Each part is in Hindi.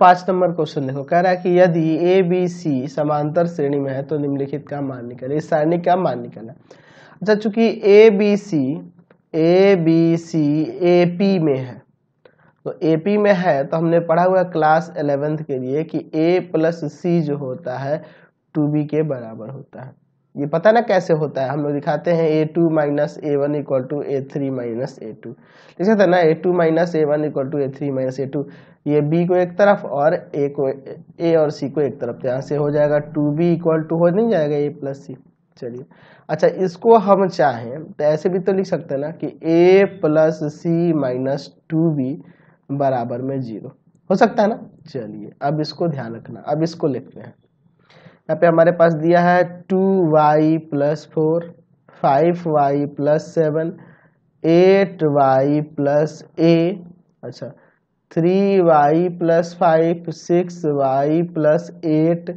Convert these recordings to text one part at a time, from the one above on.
पांच नंबर क्वेश्चन देखो कह रहा है कि यदि ए बी सी समांतर श्रेणी में है तो निम्नलिखित का मान निकले इस सारणी का मान निकलना अच्छा चूंकि A B C A B C A P में है तो ए पी में है तो हमने पढ़ा हुआ क्लास एलेवेंथ के लिए कि ए प्लस सी जो होता है टू बी के बराबर होता है ये पता ना कैसे होता है हम लोग दिखाते हैं A two minus A one equals two A three minus A two लिख सकते ना A two minus A one equals two A three minus A two ये बी को एक तरफ और ए को ए और सी को एक तरफ तो यहाँ से हो जाएगा टू बी इक्वल टू हो नहीं जाएगा ए प्लस सी चलिए अच्छा इसको हम चाहें तो ऐसे भी तो लिख सकते हैं ना कि A plus C minus two B बराबर में जीरो हो सकता है ना चलिए अब इसको ध्यान रखना अब इसको लिखते हैं यहाँ पे हमारे पास दिया है two Y plus four five Y plus seven eight Y plus A अच्छा three Y plus five six Y plus eight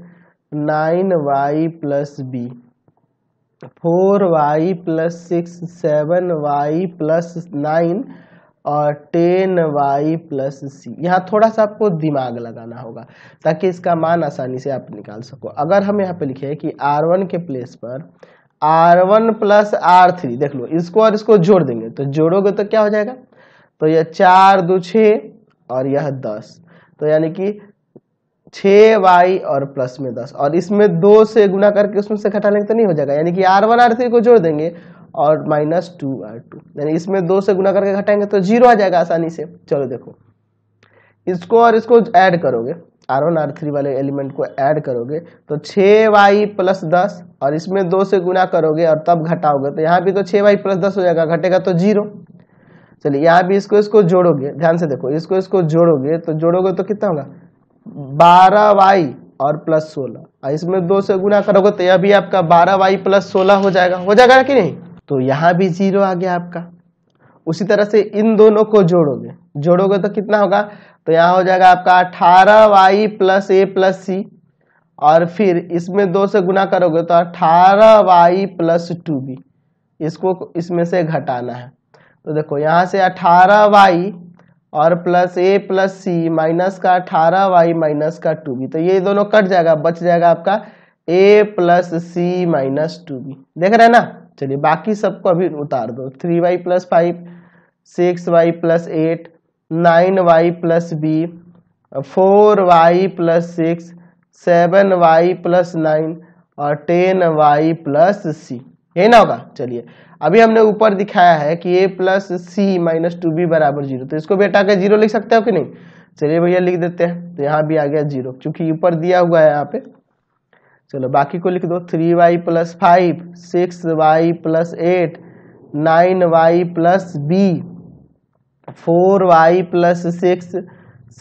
nine Y plus B four Y plus six seven Y plus nine और टेन वाई प्लस सी यहाँ थोड़ा सा आपको दिमाग लगाना होगा ताकि इसका मान आसानी से आप निकाल सको अगर हम यहाँ पे लिखे कि आर वन के प्लेस पर R one plus R three देख लो इसको और इसको जोड़ देंगे तो जोड़ोगे तो क्या हो जाएगा तो यह चार दो छ और यह दस तो यानी कि छ वाई और प्लस में दस और इसमें दो से गुना करके उसमें से घटा लेंगे तो नहीं हो जाएगा यानी कि आर वन आर थ्री को जोड़ देंगे और माइनस टू आर टू यानी इसमें दो से गुना करके घटाएंगे तो जीरो आ जाएगा आसानी से चलो देखो इसको और इसको ऐड करोगे आर वन आर थ्री वाले एलिमेंट को ऐड करोगे तो छः वाई प्लस दस और इसमें दो से गुना करोगे और तब घटाओगे तो यहाँ भी तो छः वाई प्लस दस हो जाएगा घटेगा तो जीरो चलिए यहाँ भी इसको इसको जोड़ोगे ध्यान से देखो इसको इसको जोड़ोगे तो जोड़ोगे तो कितना होगा बारह वाई और प्लस सोलह इसमें दो से गुना करोगे तो यह भी आपका बारह वाई प्लस सोलह हो जाएगा हो जाएगा कि नहीं तो यहाँ भी जीरो आ गया आपका उसी तरह से इन दोनों को जोड़ोगे जोड़ोगे तो कितना होगा तो यहाँ हो जाएगा आपका अठारह Y plus A plus C और फिर इसमें दो से गुना करोगे तो अठारह वाई प्लस टू बी इसको इसमें से घटाना है तो देखो यहाँ से अठारह वाई और plus A plus C minus का अठारह वाई माइनस का टू बी तो ये दोनों कट जाएगा बच जाएगा आपका A plus C minus two B देख रहे हैं ना चलिए बाकी सबको अभी उतार दो three Y plus five six Y plus eight nine Y plus B four Y plus six seven Y plus nine और टेन वाई प्लस सी यही ना होगा चलिए अभी हमने ऊपर दिखाया है कि A plus C minus two B बराबर जीरो तो इसको बेटा के जीरो लिख सकते हो कि नहीं चलिए भैया लिख देते हैं तो यहाँ भी आ गया जीरो क्योंकि ऊपर दिया हुआ है यहाँ पे चलो बाकी को लिख दो three Y plus five six Y plus eight nine Y plus B four Y plus six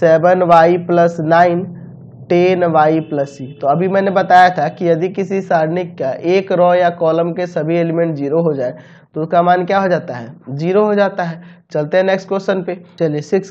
seven Y plus nine ten Y plus C तो अभी मैंने बताया था कि यदि किसी सारणिक का एक रॉ या कॉलम के सभी एलिमेंट जीरो हो जाए तो उसका मान क्या हो जाता है जीरो हो जाता है चलते हैं नेक्स्ट क्वेश्चन पे चलिए सिक्स का